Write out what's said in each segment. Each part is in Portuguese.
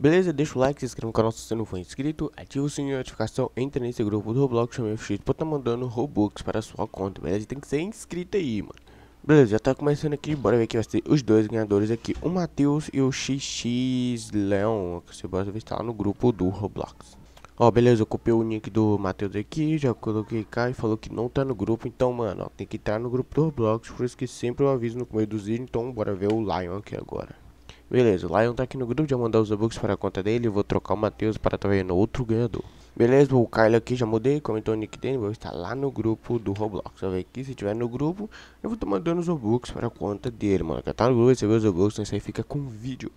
Beleza? Deixa o like, se inscreva no canal se você não for inscrito, ativa o sininho de notificação, entra nesse grupo do Roblox chamado FX pra tá mandando Robux para sua conta, beleza? Tem que ser inscrito aí, mano. Beleza, já tá começando aqui, bora ver que vai ser os dois ganhadores aqui, o Matheus e o XX Leon, que você pode ver está lá no grupo do Roblox. Ó, beleza, eu copiei o link do Matheus aqui, já coloquei cá e falou que não tá no grupo, então, mano, ó, tem que entrar no grupo do Roblox, por isso que sempre eu aviso no começo dos vídeos, então bora ver o Lion aqui agora. Beleza, o Lion tá aqui no grupo, já mandou os e-books para a conta dele. Eu vou trocar o Matheus para também no outro ganhador. Beleza, o Kyle aqui já mudei, comentou o nick dele, vou estar lá no grupo do Roblox. Eu ver aqui, se tiver no grupo, eu vou estar mandando os e-books para a conta dele, mano. Que tá no grupo, recebeu os e-books, então isso aí fica com vídeo.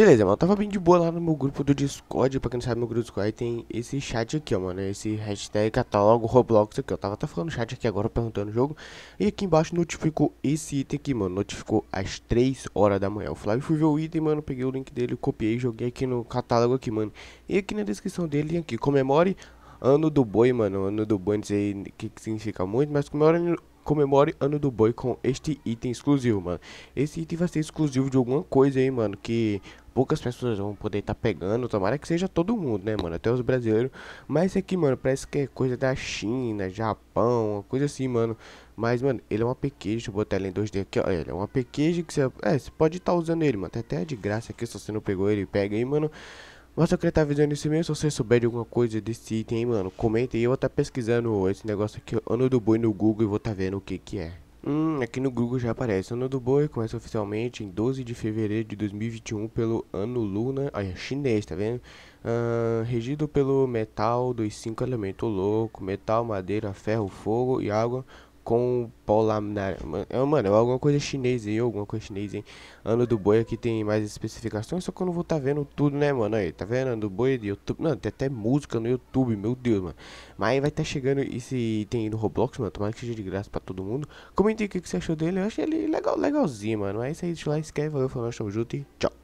Beleza, mano, tava bem de boa lá no meu grupo do Discord, pra quem não sabe, meu grupo do Discord tem esse chat aqui, ó, mano, esse hashtag catálogo Roblox aqui, ó, tava até falando chat aqui agora, perguntando o jogo, e aqui embaixo notificou esse item aqui, mano, notificou às 3 horas da manhã, eu Flávio fui ver o item, mano, peguei o link dele, copiei, joguei aqui no catálogo aqui, mano, e aqui na descrição dele, aqui, comemore ano do boi, mano, ano do boi, não sei o que, que significa muito, mas comemore comemore ano do boi com este item exclusivo, mano. Esse item vai ser exclusivo de alguma coisa aí, mano, que poucas pessoas vão poder estar tá pegando. Tomara que seja todo mundo, né, mano? Até os brasileiros. Mas aqui, é mano, parece que é coisa da China, Japão, coisa assim, mano. Mas, mano, ele é uma package. Deixa eu botar ele em 2D aqui, ó. É, ele é uma package que você. É, você pode estar tá usando ele, mano. Tem até de graça aqui. Se você não pegou ele, pega aí, mano. Mas eu queria estar tá avisando isso mesmo. Se você souber de alguma coisa desse item, hein, mano, comenta aí. Eu vou estar tá pesquisando esse negócio aqui, ano do boi no Google, e vou estar tá vendo o que que é. Hum, aqui no Google já aparece. O ano do boi começa oficialmente em 12 de fevereiro de 2021 pelo ano Luna, ah, é chinês, tá vendo? Uh, regido pelo metal dos cinco elementos: louco, metal, madeira, ferro, fogo e água com Polaminar. É, mano, é alguma coisa chinesa aí, alguma coisa chinesa, hein? Ano do Boi aqui tem mais especificações, só que eu não vou tá vendo tudo, né, mano? Aí, tá vendo? Ano do Boi de YouTube. Mano, tem até música no YouTube, meu Deus, mano. Mas vai tá chegando esse item aí no Roblox, mano. Tomara que seja de graça pra todo mundo. Comente o que, que você achou dele. Eu achei ele legal, legalzinho, mano. É isso aí, deixa o like, inscreve, valeu, falou, tamo junto e tchau.